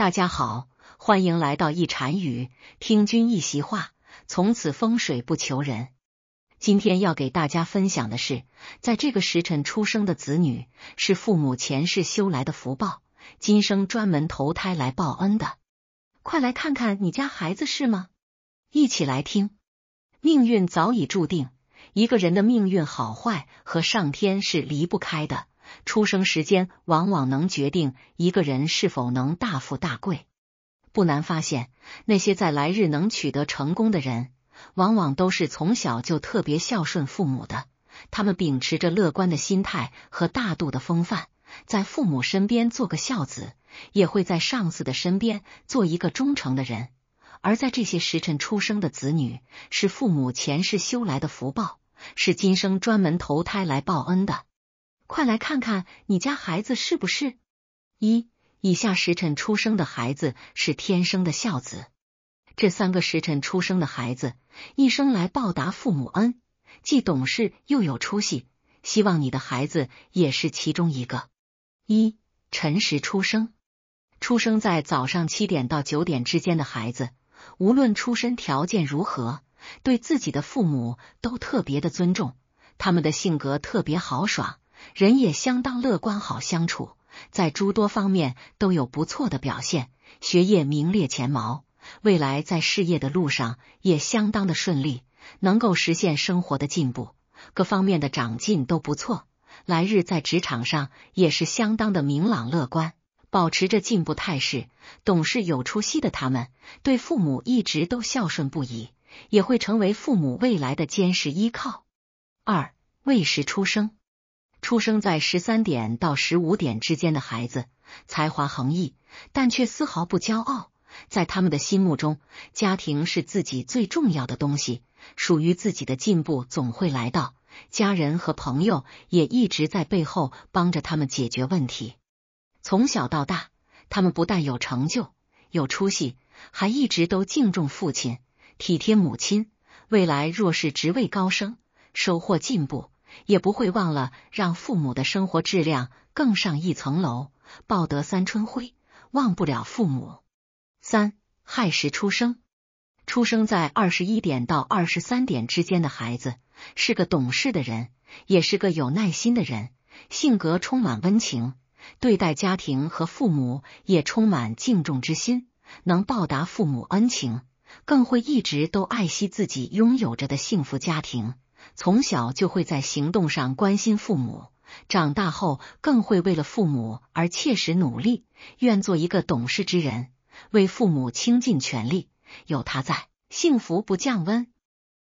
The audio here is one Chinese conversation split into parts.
大家好，欢迎来到一禅语，听君一席话，从此风水不求人。今天要给大家分享的是，在这个时辰出生的子女，是父母前世修来的福报，今生专门投胎来报恩的。快来看看你家孩子是吗？一起来听。命运早已注定，一个人的命运好坏和上天是离不开的。出生时间往往能决定一个人是否能大富大贵。不难发现，那些在来日能取得成功的人，往往都是从小就特别孝顺父母的。他们秉持着乐观的心态和大度的风范，在父母身边做个孝子，也会在上司的身边做一个忠诚的人。而在这些时辰出生的子女，是父母前世修来的福报，是今生专门投胎来报恩的。快来看看你家孩子是不是一以下时辰出生的孩子是天生的孝子。这三个时辰出生的孩子，一生来报答父母恩，既懂事又有出息。希望你的孩子也是其中一个。一辰时出生，出生在早上七点到九点之间的孩子，无论出身条件如何，对自己的父母都特别的尊重，他们的性格特别豪爽。人也相当乐观，好相处，在诸多方面都有不错的表现，学业名列前茅，未来在事业的路上也相当的顺利，能够实现生活的进步，各方面的长进都不错。来日在职场上也是相当的明朗乐观，保持着进步态势，懂事有出息的他们对父母一直都孝顺不已，也会成为父母未来的坚实依靠。二未时出生。出生在十三点到十五点之间的孩子才华横溢，但却丝毫不骄傲。在他们的心目中，家庭是自己最重要的东西，属于自己的进步总会来到，家人和朋友也一直在背后帮着他们解决问题。从小到大，他们不但有成就、有出息，还一直都敬重父亲、体贴母亲。未来若是职位高升，收获进步。也不会忘了让父母的生活质量更上一层楼，报得三春晖，忘不了父母。三亥时出生，出生在二十一点到二十三点之间的孩子是个懂事的人，也是个有耐心的人，性格充满温情，对待家庭和父母也充满敬重之心，能报答父母恩情，更会一直都爱惜自己拥有着的幸福家庭。从小就会在行动上关心父母，长大后更会为了父母而切实努力，愿做一个懂事之人，为父母倾尽全力。有他在，幸福不降温。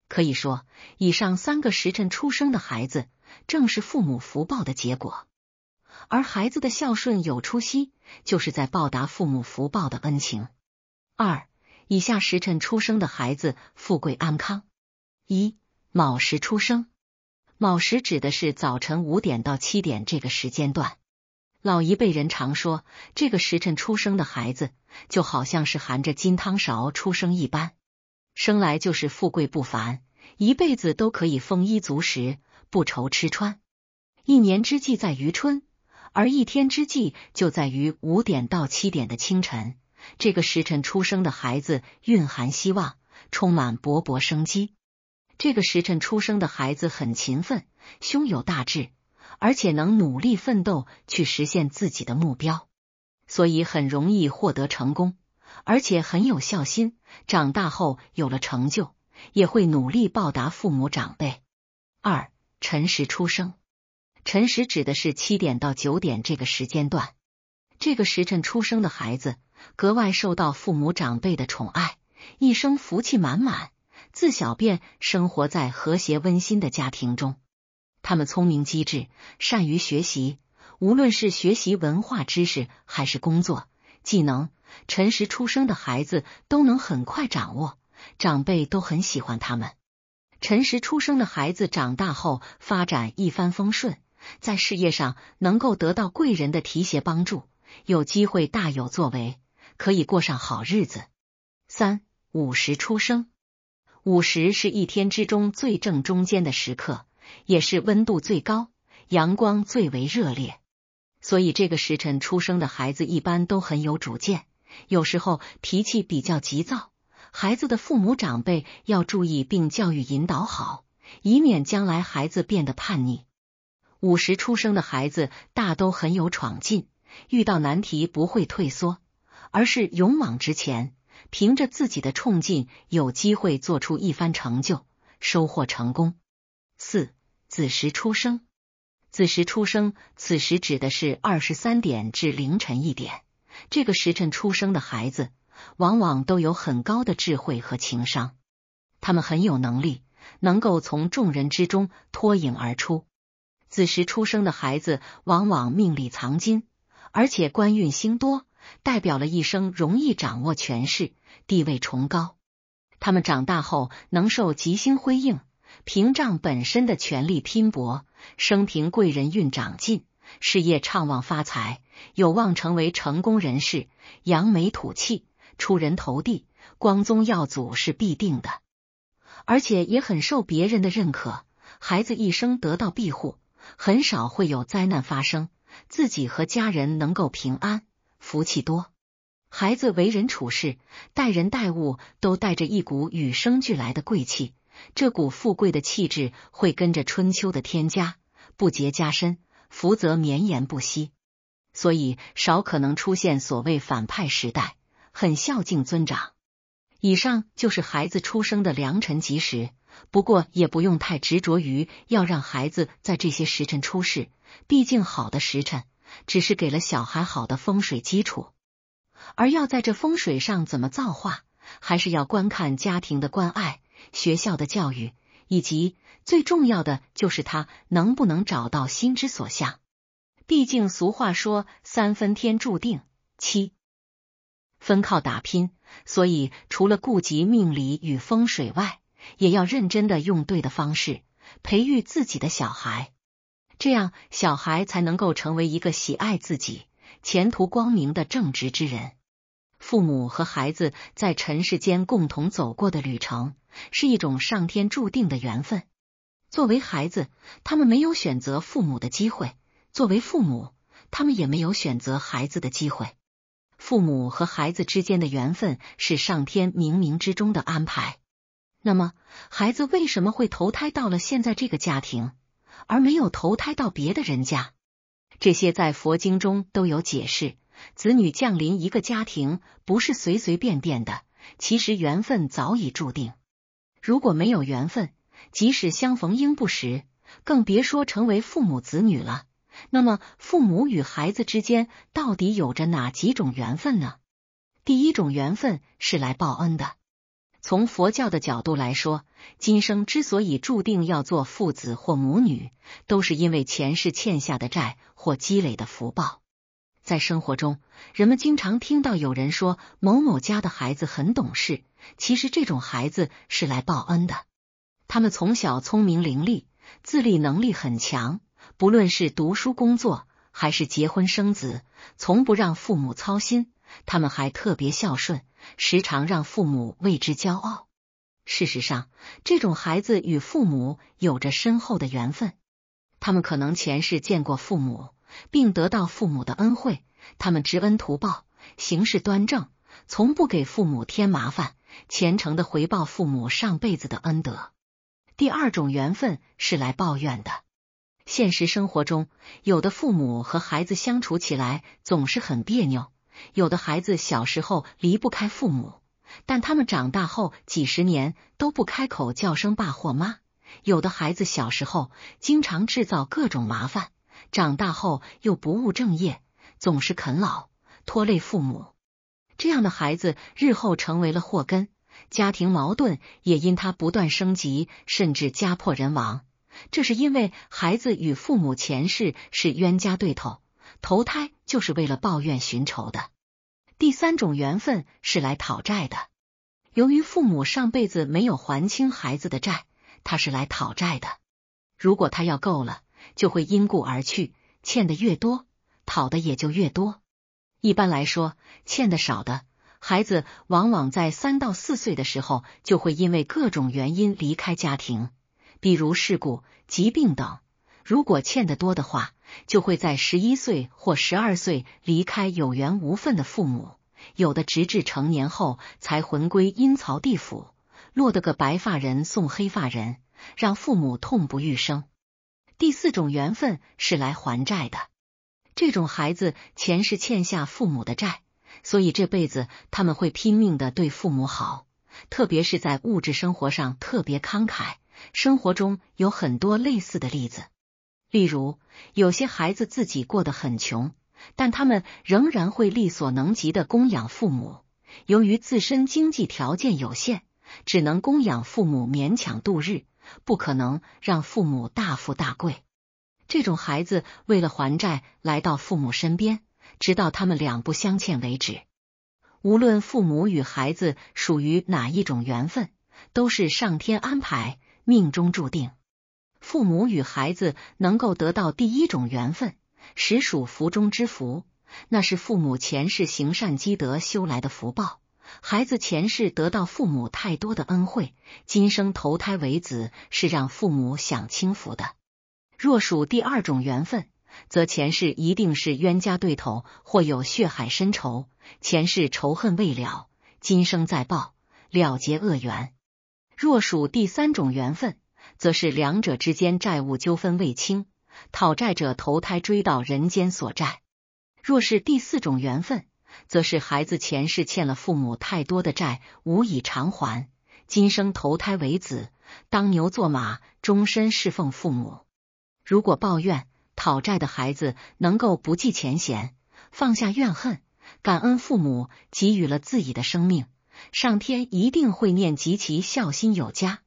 可以说，以上三个时辰出生的孩子，正是父母福报的结果，而孩子的孝顺有出息，就是在报答父母福报的恩情。二，以下时辰出生的孩子富贵安康。一。卯时出生，卯时指的是早晨五点到七点这个时间段。老一辈人常说，这个时辰出生的孩子就好像是含着金汤勺出生一般，生来就是富贵不凡，一辈子都可以丰衣足食，不愁吃穿。一年之计在于春，而一天之计就在于五点到七点的清晨。这个时辰出生的孩子，蕴含希望，充满勃勃生机。这个时辰出生的孩子很勤奋，胸有大志，而且能努力奋斗去实现自己的目标，所以很容易获得成功，而且很有孝心。长大后有了成就，也会努力报答父母长辈。二辰时出生，辰时指的是七点到九点这个时间段。这个时辰出生的孩子格外受到父母长辈的宠爱，一生福气满满。自小便生活在和谐温馨的家庭中，他们聪明机智，善于学习。无论是学习文化知识还是工作技能，辰时出生的孩子都能很快掌握。长辈都很喜欢他们。辰时出生的孩子长大后发展一帆风顺，在事业上能够得到贵人的提携帮助，有机会大有作为，可以过上好日子。三午时出生。午时是一天之中最正中间的时刻，也是温度最高、阳光最为热烈。所以这个时辰出生的孩子一般都很有主见，有时候脾气比较急躁。孩子的父母长辈要注意并教育引导好，以免将来孩子变得叛逆。午时出生的孩子大都很有闯劲，遇到难题不会退缩，而是勇往直前。凭着自己的冲劲，有机会做出一番成就，收获成功。四子时出生，子时出生，此时指的是二十三点至凌晨一点，这个时辰出生的孩子，往往都有很高的智慧和情商，他们很有能力，能够从众人之中脱颖而出。子时出生的孩子，往往命里藏金，而且官运星多。代表了一生容易掌握权势，地位崇高。他们长大后能受吉星辉映，屏障本身的权力拼搏，生平贵人运长进，事业畅旺发财，有望成为成功人士，扬眉吐气，出人头地，光宗耀祖是必定的，而且也很受别人的认可。孩子一生得到庇护，很少会有灾难发生，自己和家人能够平安。福气多，孩子为人处事、待人待物都带着一股与生俱来的贵气，这股富贵的气质会跟着春秋的添加不竭加深，福泽绵延不息，所以少可能出现所谓反派时代。很孝敬尊长。以上就是孩子出生的良辰吉时，不过也不用太执着于要让孩子在这些时辰出世，毕竟好的时辰。只是给了小孩好的风水基础，而要在这风水上怎么造化，还是要观看家庭的关爱、学校的教育，以及最重要的就是他能不能找到心之所向。毕竟俗话说三分天注定，七分靠打拼。所以除了顾及命理与风水外，也要认真的用对的方式培育自己的小孩。这样，小孩才能够成为一个喜爱自己、前途光明的正直之人。父母和孩子在尘世间共同走过的旅程，是一种上天注定的缘分。作为孩子，他们没有选择父母的机会；作为父母，他们也没有选择孩子的机会。父母和孩子之间的缘分是上天冥冥之中的安排。那么，孩子为什么会投胎到了现在这个家庭？而没有投胎到别的人家，这些在佛经中都有解释。子女降临一个家庭不是随随便便的，其实缘分早已注定。如果没有缘分，即使相逢应不识，更别说成为父母子女了。那么，父母与孩子之间到底有着哪几种缘分呢？第一种缘分是来报恩的。从佛教的角度来说，今生之所以注定要做父子或母女，都是因为前世欠下的债或积累的福报。在生活中，人们经常听到有人说某某家的孩子很懂事，其实这种孩子是来报恩的。他们从小聪明伶俐，自立能力很强，不论是读书、工作还是结婚生子，从不让父母操心。他们还特别孝顺。时常让父母为之骄傲。事实上，这种孩子与父母有着深厚的缘分，他们可能前世见过父母，并得到父母的恩惠，他们知恩图报，行事端正，从不给父母添麻烦，虔诚的回报父母上辈子的恩德。第二种缘分是来抱怨的。现实生活中，有的父母和孩子相处起来总是很别扭。有的孩子小时候离不开父母，但他们长大后几十年都不开口叫声爸或妈；有的孩子小时候经常制造各种麻烦，长大后又不务正业，总是啃老，拖累父母。这样的孩子日后成为了祸根，家庭矛盾也因他不断升级，甚至家破人亡。这是因为孩子与父母前世是冤家对头。投胎就是为了抱怨寻仇的。第三种缘分是来讨债的。由于父母上辈子没有还清孩子的债，他是来讨债的。如果他要够了，就会因故而去。欠的越多，讨的也就越多。一般来说，欠的少的孩子，往往在三到四岁的时候就会因为各种原因离开家庭，比如事故、疾病等。如果欠得多的话，就会在十一岁或十二岁离开有缘无分的父母，有的直至成年后才魂归阴曹地府，落得个白发人送黑发人，让父母痛不欲生。第四种缘分是来还债的，这种孩子前世欠下父母的债，所以这辈子他们会拼命的对父母好，特别是在物质生活上特别慷慨。生活中有很多类似的例子。例如，有些孩子自己过得很穷，但他们仍然会力所能及的供养父母。由于自身经济条件有限，只能供养父母勉强度日，不可能让父母大富大贵。这种孩子为了还债来到父母身边，直到他们两不相欠为止。无论父母与孩子属于哪一种缘分，都是上天安排，命中注定。父母与孩子能够得到第一种缘分，实属福中之福，那是父母前世行善积德修来的福报。孩子前世得到父母太多的恩惠，今生投胎为子是让父母享清福的。若属第二种缘分，则前世一定是冤家对头或有血海深仇，前世仇恨未了，今生再报，了结恶缘。若属第三种缘分。则是两者之间债务纠纷未清，讨债者投胎追到人间索债；若是第四种缘分，则是孩子前世欠了父母太多的债，无以偿还，今生投胎为子，当牛做马，终身侍奉父母。如果抱怨讨债的孩子能够不计前嫌，放下怨恨，感恩父母给予了自己的生命，上天一定会念及其孝心有加。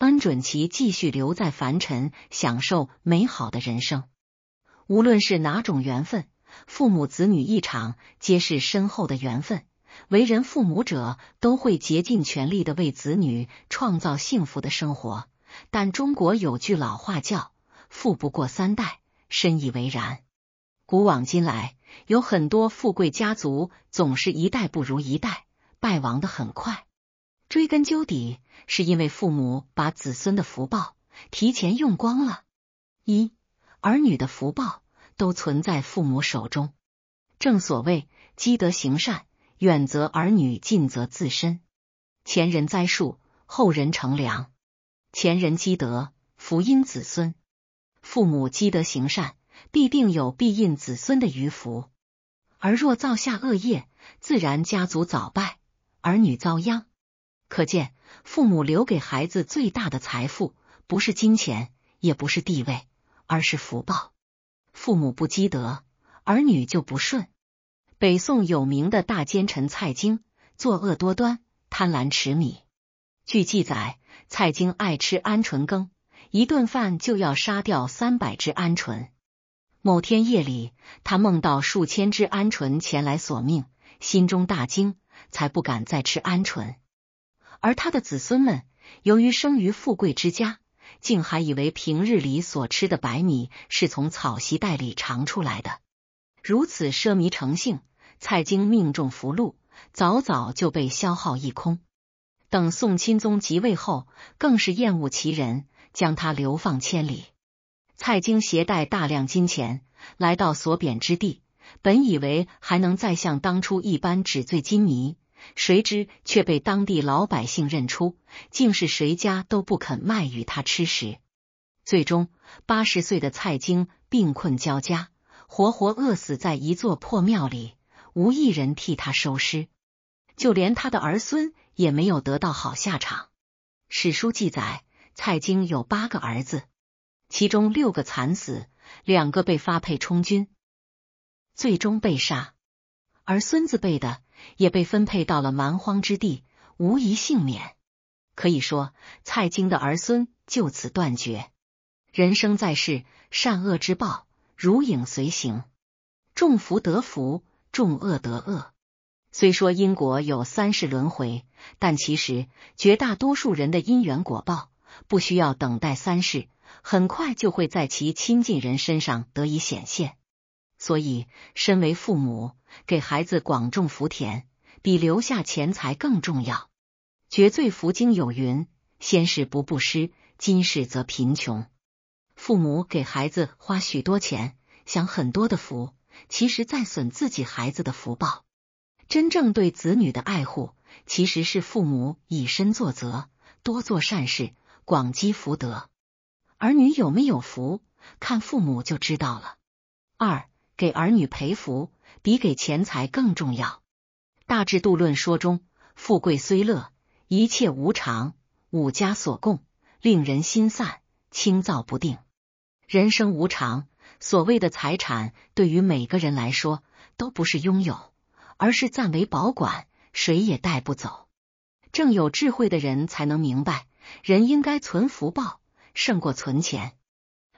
恩准其继续留在凡尘，享受美好的人生。无论是哪种缘分，父母子女一场，皆是深厚的缘分。为人父母者，都会竭尽全力的为子女创造幸福的生活。但中国有句老话叫“富不过三代”，深以为然。古往今来，有很多富贵家族，总是一代不如一代，败亡的很快。追根究底，是因为父母把子孙的福报提前用光了。一儿女的福报都存在父母手中，正所谓积德行善，远则儿女，近则自身。前人栽树，后人乘凉。前人积德，福荫子孙；父母积德行善，必定有庇荫子孙的余福。而若造下恶业，自然家族早败，儿女遭殃。可见，父母留给孩子最大的财富，不是金钱，也不是地位，而是福报。父母不积德，儿女就不顺。北宋有名的大奸臣蔡京，作恶多端，贪婪痴迷。据记载，蔡京爱吃鹌鹑羹，一顿饭就要杀掉三百只鹌鹑。某天夜里，他梦到数千只鹌鹑前来索命，心中大惊，才不敢再吃鹌鹑。而他的子孙们，由于生于富贵之家，竟还以为平日里所吃的白米是从草席袋里尝出来的。如此奢靡成性，蔡京命中福禄早早就被消耗一空。等宋钦宗即位后，更是厌恶其人，将他流放千里。蔡京携带大量金钱来到所贬之地，本以为还能再像当初一般纸醉金迷。谁知却被当地老百姓认出，竟是谁家都不肯卖与他吃食。最终，八十岁的蔡京病困交加，活活饿死在一座破庙里，无一人替他收尸，就连他的儿孙也没有得到好下场。史书记载，蔡京有八个儿子，其中六个惨死，两个被发配充军，最终被杀，而孙子辈的。也被分配到了蛮荒之地，无一幸免。可以说，蔡京的儿孙就此断绝。人生在世，善恶之报如影随形，重福得福，重恶得恶。虽说因果有三世轮回，但其实绝大多数人的因缘果报不需要等待三世，很快就会在其亲近人身上得以显现。所以，身为父母，给孩子广种福田，比留下钱财更重要。《绝罪福经》有云：“先世不布施，今世则贫穷。”父母给孩子花许多钱，享很多的福，其实在损自己孩子的福报。真正对子女的爱护，其实是父母以身作则，多做善事，广积福德。儿女有没有福，看父母就知道了。二。给儿女培福比给钱财更重要，《大智度论》说中，富贵虽乐，一切无常，五家所供，令人心散，清躁不定。人生无常，所谓的财产，对于每个人来说，都不是拥有，而是暂为保管，谁也带不走。正有智慧的人才能明白，人应该存福报，胜过存钱。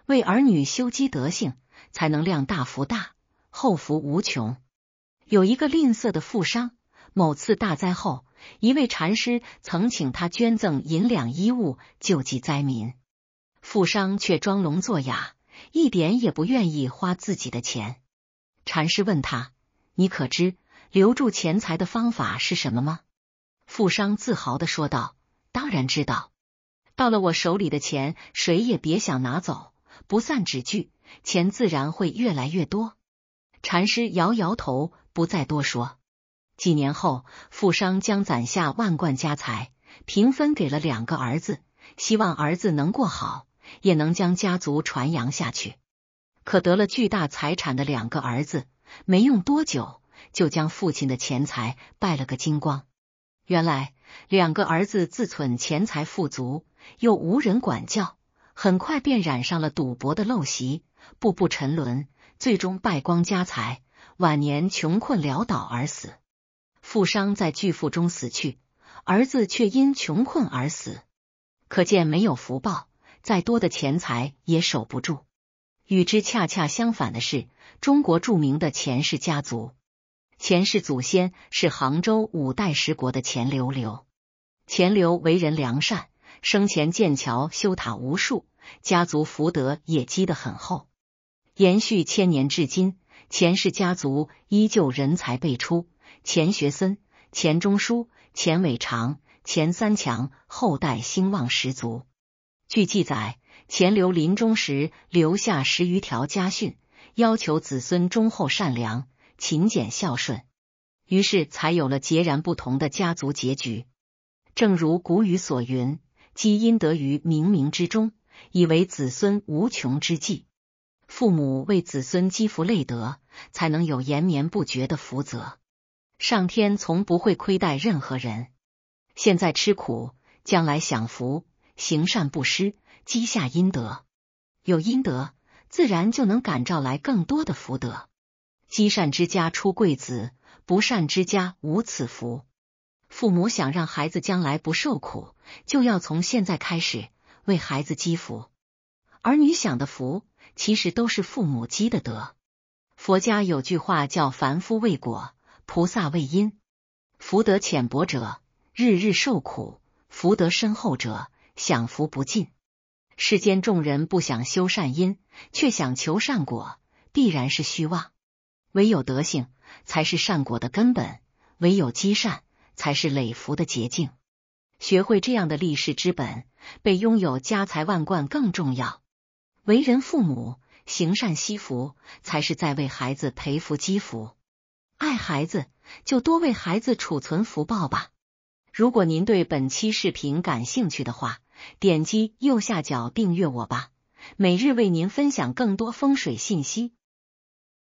为儿女修积德性，才能量大福大。后福无穷。有一个吝啬的富商，某次大灾后，一位禅师曾请他捐赠银两衣物救济灾民，富商却装聋作哑，一点也不愿意花自己的钱。禅师问他：“你可知留住钱财的方法是什么吗？”富商自豪的说道：“当然知道，到了我手里的钱，谁也别想拿走，不散纸聚，钱自然会越来越多。”禅师摇摇头，不再多说。几年后，富商将攒下万贯家财平分给了两个儿子，希望儿子能过好，也能将家族传扬下去。可得了巨大财产的两个儿子，没用多久就将父亲的钱财败了个精光。原来，两个儿子自存钱财富足，又无人管教，很快便染上了赌博的陋习，步步沉沦。最终败光家财，晚年穷困潦倒而死。富商在巨富中死去，儿子却因穷困而死。可见没有福报，再多的钱财也守不住。与之恰恰相反的是，中国著名的钱氏家族，钱氏祖先是杭州五代十国的钱刘刘。钱刘为人良善，生前建桥修塔无数，家族福德也积得很厚。延续千年至今，钱氏家族依旧人才辈出。钱学森、钱钟书、钱伟长、钱三强，后代兴旺十足。据记载，钱刘临终时留下十余条家训，要求子孙忠厚善良、勤俭孝顺，于是才有了截然不同的家族结局。正如古语所云：“积阴德于冥冥之中，以为子孙无穷之计。”父母为子孙积福累德，才能有延绵不绝的福泽。上天从不会亏待任何人。现在吃苦，将来享福；行善布施，积下阴德。有阴德，自然就能感召来更多的福德。积善之家出贵子，不善之家无此福。父母想让孩子将来不受苦，就要从现在开始为孩子积福。儿女享的福。其实都是父母积的德。佛家有句话叫“凡夫为果，菩萨为因”。福德浅薄者，日日受苦；福德深厚者，享福不尽。世间众人不想修善因，却想求善果，必然是虚妄。唯有德性才是善果的根本，唯有积善才是累福的捷径。学会这样的立世之本，被拥有家财万贯更重要。为人父母，行善惜福，才是在为孩子培福积福。爱孩子，就多为孩子储存福报吧。如果您对本期视频感兴趣的话，点击右下角订阅我吧，每日为您分享更多风水信息。